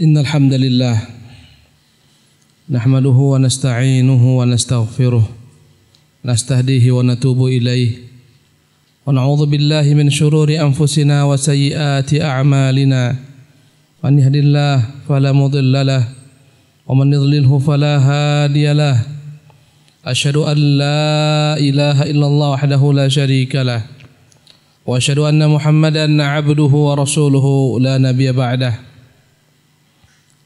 إن الحمد لله نحمده ونستعينه ونستغفره نستهديه ونتوب إليه ونعوذ بالله من شرور أنفسنا وسيئات أعمالنا من يهد الله فلا مضل له ومن يضلله فلا هادي له أشهد أن لا إله إلا الله وحده لا شريك له واشهد ان محمدا عبده ورسوله لا نبي بعده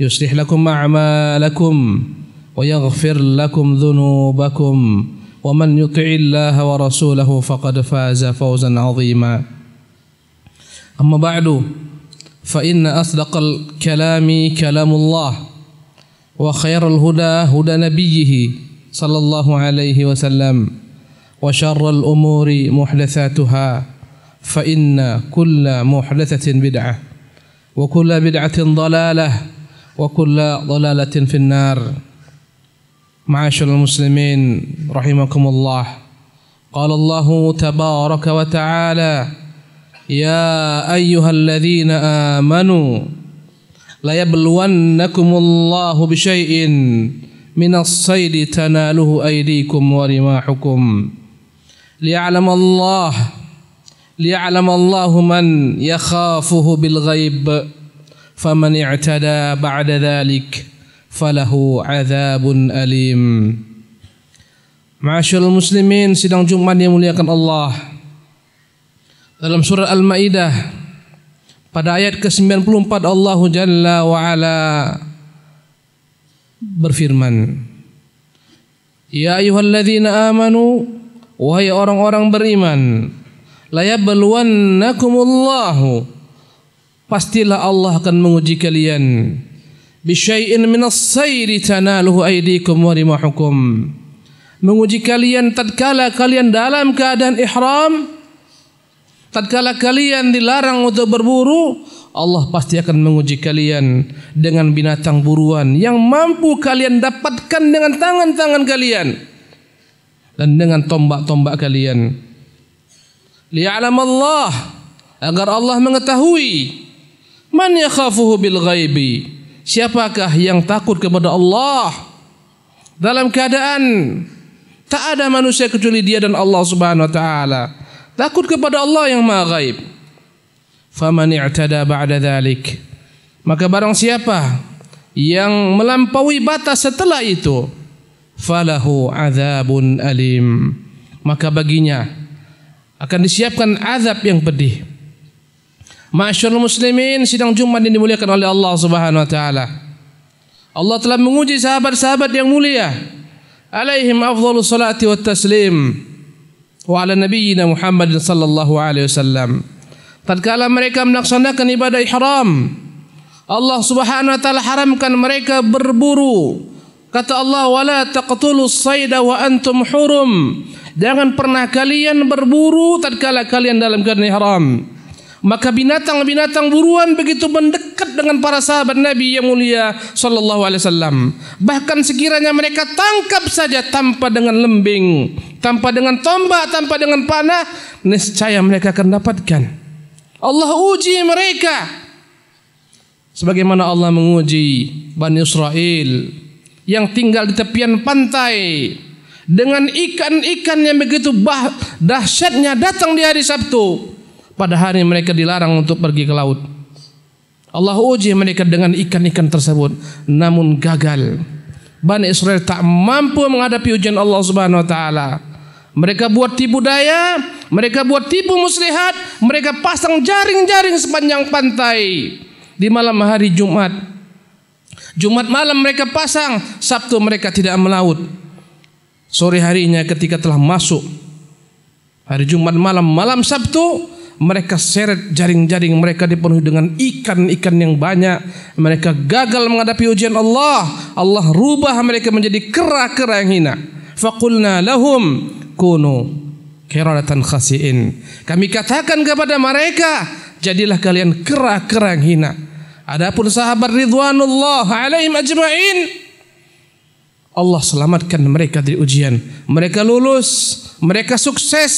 يصلح لكم أعمالكم ويغفر لكم ذنوبكم ومن يطع الله ورسوله فقد فاز فوزا عظيما أما بعد فإن أصدق الكلام كلام الله وخير الهدى هدى نبيه صلى الله عليه وسلم وشر الأمور محدثاتها فإن كل محدثة بدعة وكل بدعة ضلالة وكل ضلالة في النار معاشر المسلمين رحمكم الله قال الله تبارك وتعالى يا أيها الذين آمنوا ليبلونكم الله بشيء من الصيد تناله أيديكم ورماحكم ليعلم الله ليعلم الله من يخافه بالغيب faman i'tada ba'da dhalik falahu azabun alim Ma'asyiral muslimin sidang Jumat yang muliakan Allah dalam surah Al-Maidah pada ayat ke-94 Allah Jalla wa ala berfirman Ya ayyuhalladzina amanu wahai orang-orang beriman la yabluwannakumullahu pastilah Allah akan menguji kalian bisyai'in minas sayri tanaluhu aydikum wa rimahukum menguji kalian tatkala kalian dalam keadaan ihram tatkala kalian dilarang untuk berburu Allah pasti akan menguji kalian dengan binatang buruan yang mampu kalian dapatkan dengan tangan-tangan kalian dan dengan tombak-tombak kalian. Li'alam Allah agar Allah mengetahui Man yakhafuhu bil ghaibi? Siapakah yang takut kepada Allah dalam keadaan tak ada manusia kecuali dia dan Allah Subhanahu wa taala. Takut kepada Allah yang Maha Ghaib. Faman i'tada ba'da dhalik. Maka barang siapa yang melampaui batas setelah itu, falahu azabun alim. Maka baginya akan disiapkan azab yang pedih. Masyur muslimin sidang Jumat yang dimuliakan oleh Allah Subhanahu wa taala. Allah telah menguji sahabat-sahabat yang mulia. Alaihim afdhalus salati wa taslim wa ala nabiyyina Muhammadin sallallahu alaihi wasallam. Tatkala mereka melaksanakan ibadah ihram, Allah Subhanahu wa taala haramkan mereka berburu. Kata Allah, "Wala taqtulus sayda wa antum hurum." Jangan pernah kalian berburu tatkala kalian dalam keadaan ihram. Maka binatang-binatang buruan begitu mendekat dengan para sahabat Nabi yang mulia Shallallahu Alaihi Wasallam. Bahkan sekiranya mereka tangkap saja tanpa dengan lembing, tanpa dengan tombak, tanpa dengan panah, niscaya mereka akan dapatkan. Allah uji mereka. Sebagaimana Allah menguji Bani Israel yang tinggal di tepian pantai dengan ikan-ikan yang begitu bah dahsyatnya datang di hari Sabtu pada hari mereka dilarang untuk pergi ke laut. Allah uji mereka dengan ikan-ikan tersebut, namun gagal. Bani Israel tak mampu menghadapi ujian Allah Subhanahu wa taala. Mereka buat tipu daya, mereka buat tipu muslihat, mereka pasang jaring-jaring sepanjang pantai di malam hari Jumat. Jumat malam mereka pasang, Sabtu mereka tidak melaut. Sore harinya ketika telah masuk hari Jumat malam, malam Sabtu mereka seret jaring-jaring mereka dipenuhi dengan ikan-ikan yang banyak mereka gagal menghadapi ujian Allah Allah rubah mereka menjadi kera-kera yang hina faqulna lahum kunu kiradatan khasiin kami katakan kepada mereka jadilah kalian kera-kera yang hina adapun sahabat ridwanullah alaihim ajmain Allah selamatkan mereka dari ujian. Mereka lulus, mereka sukses,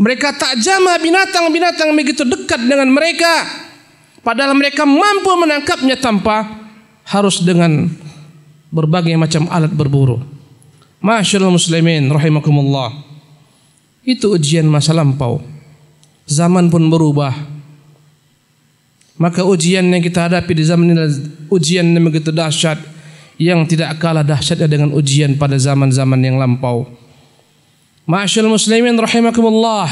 mereka tak jama binatang-binatang begitu dekat dengan mereka. Padahal mereka mampu menangkapnya tanpa harus dengan berbagai macam alat berburu. Masyaallah muslimin rahimakumullah. Itu ujian masa lampau. Zaman pun berubah. Maka ujian yang kita hadapi di zaman ini adalah ujian yang begitu dahsyat yang tidak kalah dahsyatnya dengan ujian pada zaman-zaman yang lampau. Masyal muslimin rahimakumullah.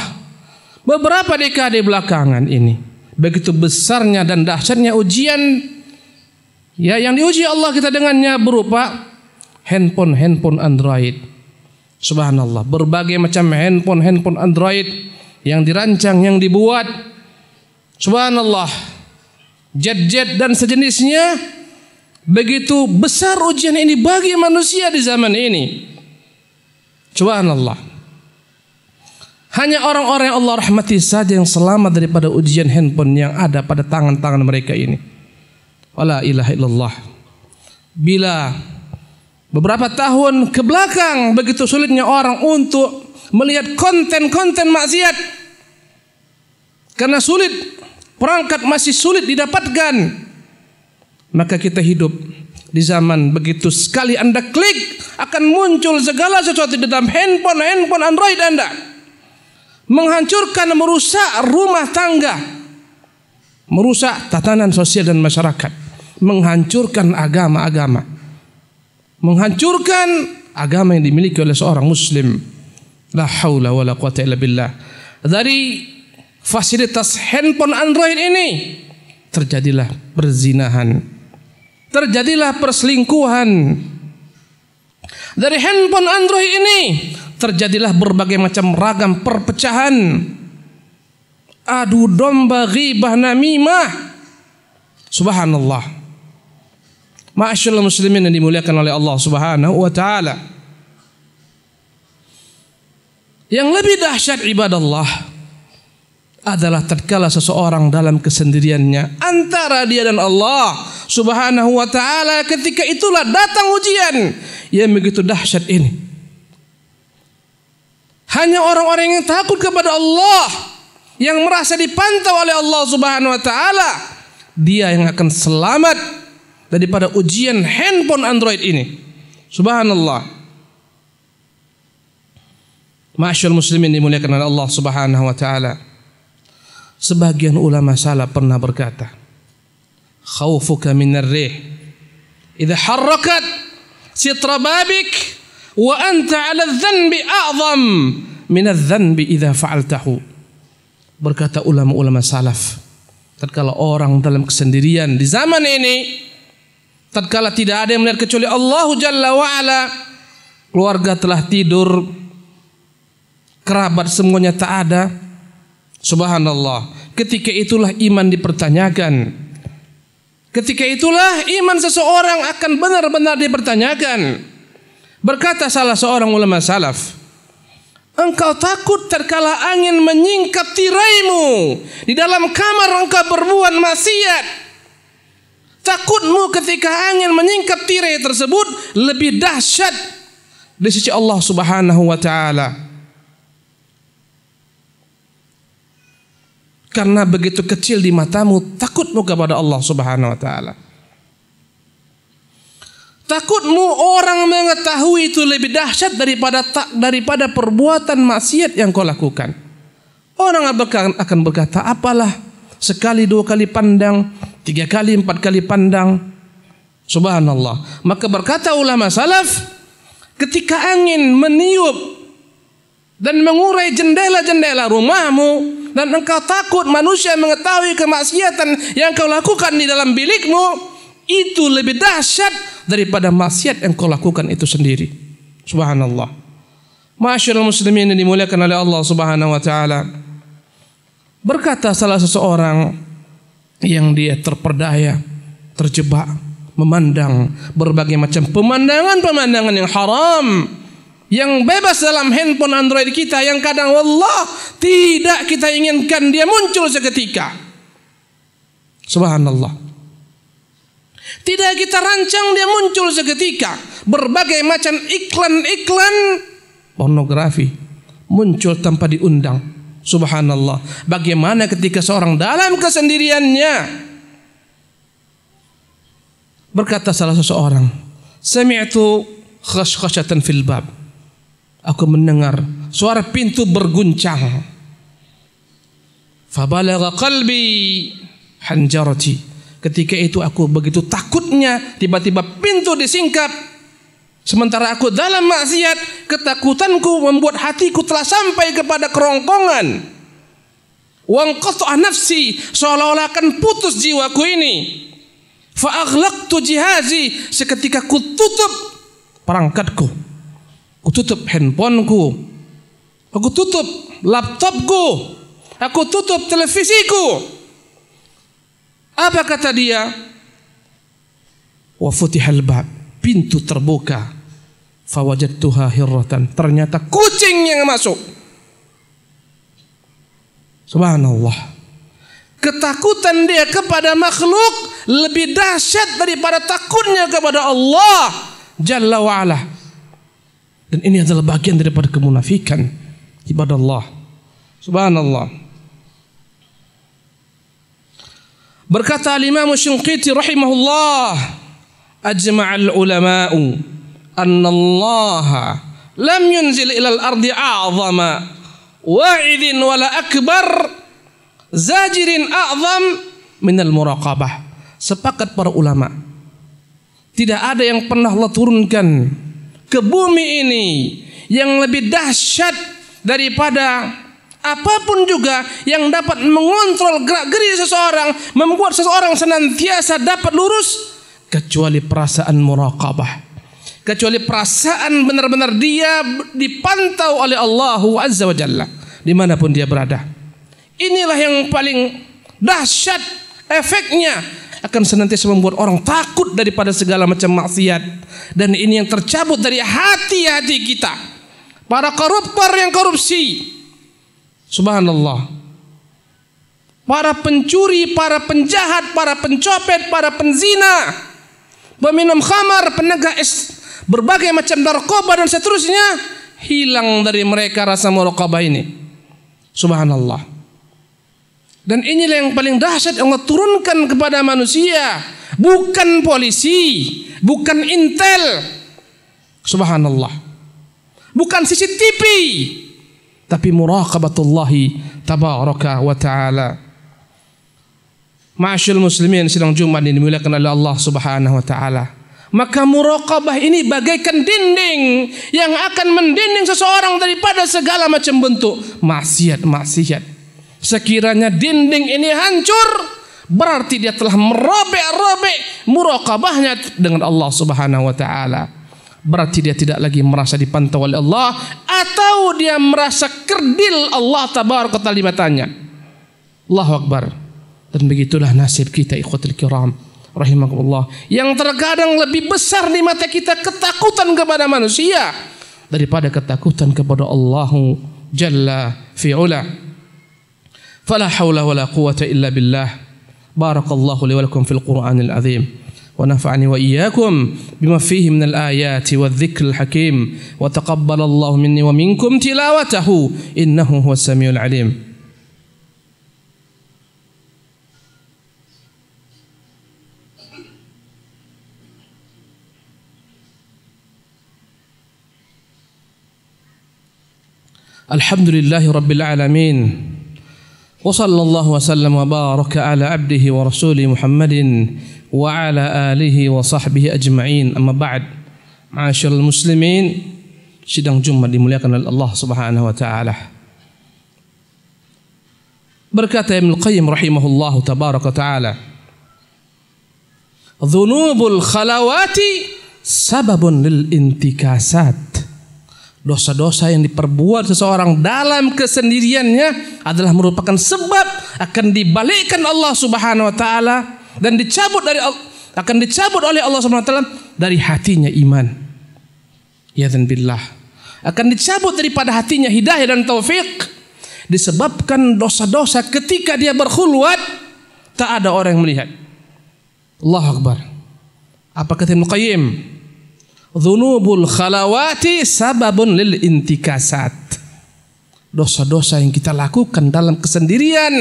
Beberapa dekade belakangan ini. Begitu besarnya dan dahsyatnya ujian. Ya yang diuji Allah kita dengannya berupa handphone-handphone Android. Subhanallah. Berbagai macam handphone-handphone Android. Yang dirancang, yang dibuat. Subhanallah. Jet-jet dan sejenisnya. Begitu besar ujian ini bagi manusia di zaman ini. Subhanallah. Hanya orang-orang yang Allah rahmati saja yang selamat daripada ujian handphone yang ada pada tangan-tangan mereka ini. Wala ilaha illallah. Bila beberapa tahun ke belakang begitu sulitnya orang untuk melihat konten-konten maksiat karena sulit perangkat masih sulit didapatkan maka kita hidup di zaman begitu sekali Anda klik akan muncul segala sesuatu di dalam handphone handphone Android Anda menghancurkan, merusak rumah tangga, merusak tatanan sosial dan masyarakat, menghancurkan agama-agama, menghancurkan agama yang dimiliki oleh seorang muslim. La haula wala quwata illa billah. Dari fasilitas handphone Android ini terjadilah perzinahan, terjadilah perselingkuhan. Dari handphone Android ini terjadilah berbagai macam ragam perpecahan adu domba ghibah namimah subhanallah ma'asyal muslimin yang dimuliakan oleh Allah subhanahu wa ta'ala yang lebih dahsyat ibadah Allah adalah terkala seseorang dalam kesendiriannya antara dia dan Allah subhanahu wa ta'ala ketika itulah datang ujian yang begitu dahsyat ini hanya orang-orang yang takut kepada Allah, yang merasa dipantau oleh Allah Subhanahu wa taala, dia yang akan selamat daripada ujian handphone Android ini. Subhanallah. Masyur muslimin dimuliakan oleh Allah Subhanahu wa taala. Sebagian ulama salaf pernah berkata, "Khaufuka minar rih idza harrakat sitra babik wa anta 'ala dzanbi a'zam min dzanbi idza fa'altahu. Berkata ulama-ulama salaf, tatkala orang dalam kesendirian di zaman ini tatkala tidak ada yang melihat kecuali Allah Jalla wa ala, keluarga telah tidur, kerabat semuanya tak ada. Subhanallah. Ketika itulah iman dipertanyakan. Ketika itulah iman seseorang akan benar-benar dipertanyakan. Berkata salah seorang ulama salaf, engkau takut terkala angin menyingkap tiraimu. Di dalam kamar engkau berbuat maksiat. Takutmu ketika angin menyingkap tirai tersebut lebih dahsyat di sisi Allah Subhanahu wa taala. karena begitu kecil di matamu takutmu kepada Allah Subhanahu wa taala. Takutmu orang mengetahui itu lebih dahsyat daripada tak daripada perbuatan maksiat yang kau lakukan. Orang akan berkata, apalah sekali dua kali pandang, tiga kali empat kali pandang. Subhanallah. Maka berkata ulama salaf, ketika angin meniup dan mengurai jendela-jendela rumahmu dan engkau takut manusia mengetahui kemaksiatan yang kau lakukan di dalam bilikmu, itu lebih dahsyat daripada maksiat yang kau lakukan itu sendiri. Subhanallah. Masyarul muslimin yang dimuliakan oleh Allah Subhanahu wa taala. Berkata salah seseorang yang dia terperdaya, terjebak, memandang berbagai macam pemandangan-pemandangan yang haram yang bebas dalam handphone Android kita yang kadang Allah tidak kita inginkan dia muncul seketika. Subhanallah. Tidak kita rancang dia muncul seketika. Berbagai macam iklan-iklan pornografi muncul tanpa diundang. Subhanallah. Bagaimana ketika seorang dalam kesendiriannya berkata salah seseorang, itu khashkhashatan fil bab." Aku mendengar suara pintu berguncang. Fabalagha qalbi hanjarati Ketika itu aku begitu takutnya, tiba-tiba pintu disingkap. Sementara aku dalam maksiat, ketakutanku membuat hatiku telah sampai kepada kerongkongan. Wang nafsi, seolah-olah akan putus jiwaku ini. tu jihazi, seketika ku tutup perangkatku. Ku tutup handphoneku. Aku tutup laptopku. Aku tutup televisiku. Apa kata dia? Wa futihal bab, pintu terbuka. Fawajadtuha hirratan. Ternyata kucing yang masuk. Subhanallah. Ketakutan dia kepada makhluk lebih dahsyat daripada takutnya kepada Allah Jalla wa'ala. Dan ini adalah bagian daripada kemunafikan ibadah Allah. Subhanallah. Berkata Imam Syunqiti rahimahullah, ajma'al ulama'u anna Allah lam yunzil ilal ardi a'zama wa'idin wala akbar zajirin a'zam minal muraqabah. Sepakat para ulama. Tidak ada yang pernah Allah turunkan ke bumi ini yang lebih dahsyat daripada apapun juga yang dapat mengontrol gerak-geri seseorang, membuat seseorang senantiasa dapat lurus kecuali perasaan muraqabah. Kecuali perasaan benar-benar dia dipantau oleh Allah Azza wa Jalla dimanapun dia berada. Inilah yang paling dahsyat efeknya akan senantiasa membuat orang takut daripada segala macam maksiat dan ini yang tercabut dari hati-hati kita. Para koruptor yang korupsi, Subhanallah. Para pencuri, para penjahat, para pencopet, para penzina, peminum khamar, penegak es, berbagai macam narkoba dan seterusnya hilang dari mereka rasa muraqabah ini. Subhanallah. Dan inilah yang paling dahsyat yang Allah turunkan kepada manusia, bukan polisi, bukan intel. Subhanallah. Bukan CCTV, tapi muraqabatullahi tabaraka wa taala. Ma'asyil muslimin sidang Jumat ini dimuliakan oleh Allah Subhanahu wa taala. Maka muraqabah ini bagaikan dinding yang akan mendinding seseorang daripada segala macam bentuk maksiat-maksiat. Sekiranya dinding ini hancur, berarti dia telah merobek-robek muraqabahnya dengan Allah Subhanahu wa taala. Berarti dia tidak lagi merasa dipantau oleh Allah atau dia merasa kerdil Allah tabaraka taala dibatanya. Allahu akbar. Dan begitulah nasib kita ikhwatul kiram rahimakumullah yang terkadang lebih besar di mata kita ketakutan kepada manusia daripada ketakutan kepada Allah jalla fi'ula. Fala haula wala quwata illa billah. Barakallahu li wa lakum fil Qur'anil azim. ونفعني وإياكم بما فيه من الآيات والذكر الحكيم وتقبل الله مني ومنكم تلاوته إنه هو السميع العليم الحمد لله رب العالمين وصلى الله وسلم وبارك على عبده ورسوله محمد wa ala alihi wa sahbihi ajma'in amma ba'd ma'asyiral muslimin sidang Jumat dimuliakan oleh Allah Subhanahu wa taala berkata Ibnu Qayyim rahimahullahu tabaraka taala dhunubul khalawati sababun lil intikasat dosa-dosa yang diperbuat seseorang dalam kesendiriannya adalah merupakan sebab akan dibalikkan Allah Subhanahu wa taala dan dicabut dari akan dicabut oleh Allah Subhanahu wa taala dari hatinya iman. Ya dan billah. Akan dicabut daripada hatinya hidayah dan taufik disebabkan dosa-dosa ketika dia berkhulwat tak ada orang yang melihat. Allah Akbar. Apa kata Ibnu Qayyim? Dhunubul khalawati sababun lil intikasat. Dosa-dosa yang kita lakukan dalam kesendirian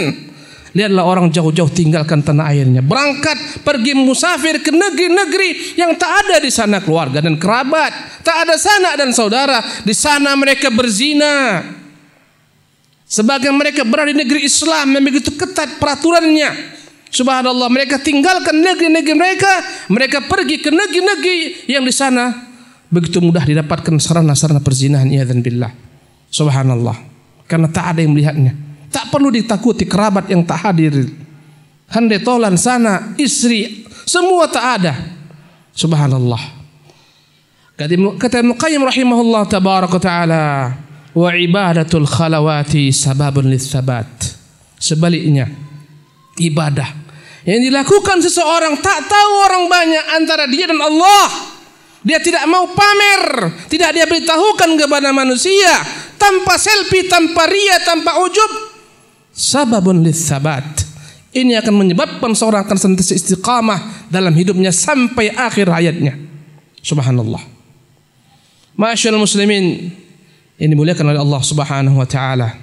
Lihatlah orang jauh-jauh tinggalkan tanah airnya. Berangkat pergi musafir ke negeri-negeri yang tak ada di sana keluarga dan kerabat. Tak ada sanak dan saudara. Di sana mereka berzina. Sebagian mereka berada di negeri Islam yang begitu ketat peraturannya. Subhanallah, mereka tinggalkan negeri-negeri mereka, mereka pergi ke negeri-negeri yang di sana begitu mudah didapatkan sarana-sarana perzinahan dan billah. Subhanallah, karena tak ada yang melihatnya. Tak perlu ditakuti kerabat yang tak hadir. Hande tolan sana, istri, semua tak ada. Subhanallah. Kata Muqayyim rahimahullah tabaraka ta'ala. Wa ibadatul khalawati sababun lithabat. Sebaliknya, ibadah yang dilakukan seseorang tak tahu orang banyak antara dia dan Allah. Dia tidak mau pamer, tidak dia beritahukan kepada manusia tanpa selfie, tanpa ria, tanpa ujub, sababun lithabat. Ini akan menyebabkan seorang sentiasa istiqamah dalam hidupnya sampai akhir hayatnya. Subhanallah. Masyaallah muslimin ini dimuliakan oleh Allah Subhanahu wa taala.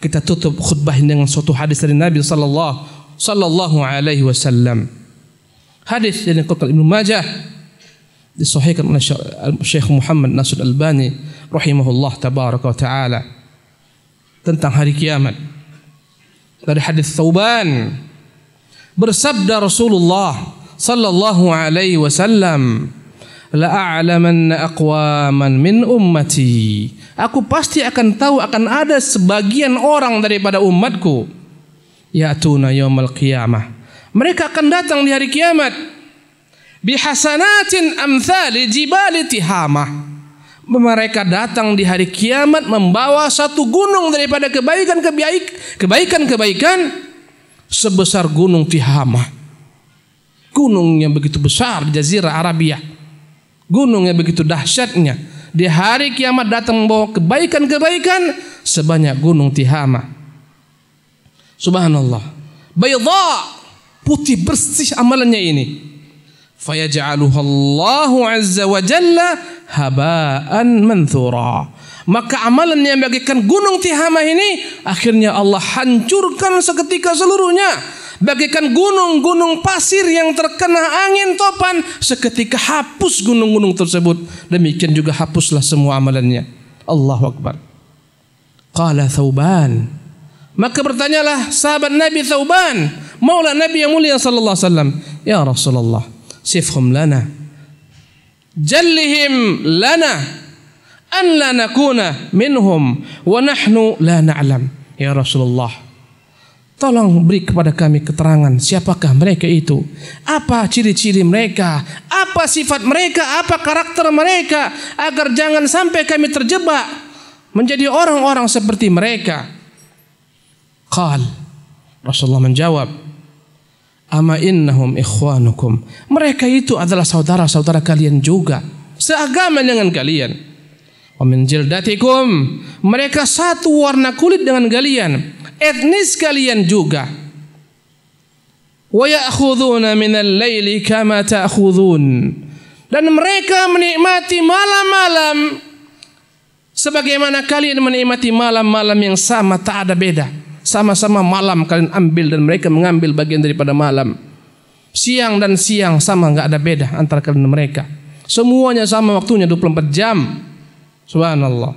Kita tutup khutbah dengan suatu hadis dari Nabi sallallahu sallallahu alaihi wasallam. Hadis yang dikutip Ibnu Majah disahihkan oleh Syekh Muhammad Nasr Albani rahimahullah tabaraka wa taala tentang hari kiamat dari hadis Thauban bersabda Rasulullah sallallahu alaihi wasallam la a'lamanna aqwaman min ummati aku pasti akan tahu akan ada sebagian orang daripada umatku ya'tuna yaumal qiyamah mereka akan datang di hari kiamat bihasanatin amthali jibali tihamah mereka datang di hari kiamat membawa satu gunung daripada kebaikan kebaik kebaikan kebaikan sebesar gunung Tihama. Gunung yang begitu besar di Jazirah Arabia. Gunung yang begitu dahsyatnya. Di hari kiamat datang membawa kebaikan-kebaikan sebanyak gunung Tihama. Subhanallah. Bayadha, putih bersih amalannya ini fayaj'aluhallahu azza wa jalla habaan manthura. Maka amalan yang bagikan gunung Tihamah ini akhirnya Allah hancurkan seketika seluruhnya. Bagikan gunung-gunung pasir yang terkena angin topan seketika hapus gunung-gunung tersebut. Demikian juga hapuslah semua amalannya. Allahu Akbar. Qala Thauban. Maka bertanyalah sahabat Nabi Thauban, Maula Nabi yang mulia sallallahu alaihi wasallam, "Ya Rasulullah, sifhum lana jallihim lana an la nakuna minhum wa nahnu la na'lam ya Rasulullah tolong beri kepada kami keterangan siapakah mereka itu apa ciri-ciri mereka apa sifat mereka apa karakter mereka agar jangan sampai kami terjebak menjadi orang-orang seperti mereka qal Rasulullah menjawab ama innahum ikhwanukum. Mereka itu adalah saudara-saudara kalian juga. Seagama dengan kalian. Wa min jildatikum. Mereka satu warna kulit dengan kalian. Etnis kalian juga. Wa ya'khudhuna minal laili kama ta'khudhun. Dan mereka menikmati malam-malam sebagaimana kalian menikmati malam-malam yang sama tak ada beda sama-sama malam kalian ambil dan mereka mengambil bagian daripada malam. Siang dan siang sama nggak ada beda antara kalian dan mereka. Semuanya sama waktunya 24 jam. Subhanallah.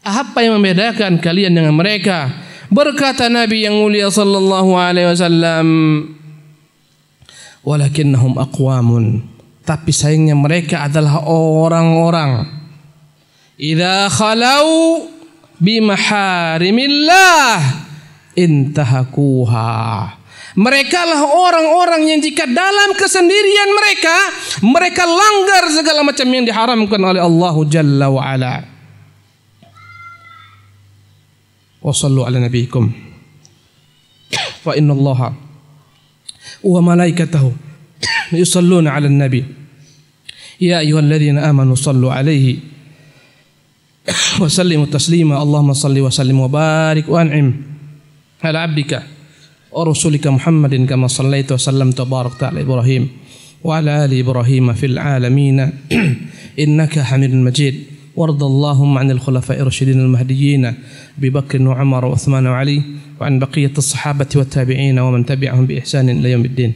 Apa yang membedakan kalian dengan mereka? Berkata Nabi yang mulia sallallahu alaihi wasallam, "Walakinnahum aqwamun." Tapi sayangnya mereka adalah orang-orang idza khalau bimaharimillah intahakuha. Mereka lah orang-orang yang jika dalam kesendirian mereka, mereka langgar segala macam yang diharamkan oleh Allah Jalla wa'ala. Wa sallu ala nabiikum. Fa inna Allah wa malaikatahu yusalluna ala nabi. Ya ayuhalladzina amanu sallu alaihi wa sallimu taslima. Allahumma salli wa sallim wa barik wa an'im. على عبدك ورسولك محمد كما صليت وسلمت وباركت على إبراهيم وعلى آل إبراهيم في العالمين إنك حميد مجيد وارض اللهم عن الخلفاء الراشدين المهديين أبي بكر وعمر وعثمان وعلي وعن بقية الصحابة والتابعين ومن تبعهم بإحسان إلى يوم الدين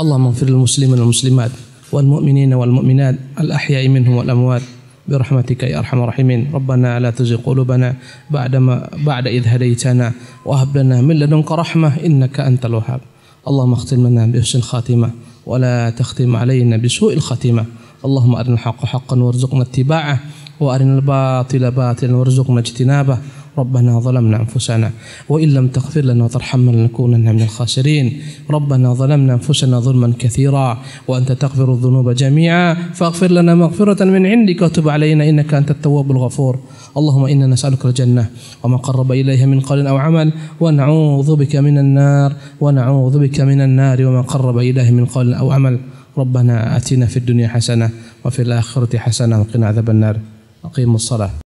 اللهم اغفر للمسلمين والمسلمات والمؤمنين والمؤمنات الأحياء منهم والأموات برحمتك يا ارحم الراحمين ربنا لا تزغ قلوبنا بعدما بعد اذ هديتنا وهب لنا من لدنك رحمه انك انت الوهاب اللهم اختم لنا بحسن الخاتمة ولا تختم علينا بسوء الخاتمه اللهم ارنا الحق حقا وارزقنا اتباعه وارنا الباطل باطلا وارزقنا اجتنابه ربنا ظلمنا أنفسنا وإن لم تغفر لنا وترحمنا لنكونن من الخاسرين ربنا ظلمنا أنفسنا ظلما كثيرا وأنت تغفر الذنوب جميعا فاغفر لنا مغفرة من عندك وتب علينا إنك أنت التواب الغفور اللهم إنا نسألك الجنة وما قرب إليها من قول أو عمل ونعوذ بك من النار ونعوذ بك من النار وما قرب إليه من قول أو عمل ربنا آتنا في الدنيا حسنة وفي الآخرة حسنة وقنا عذاب النار أقيموا الصلاة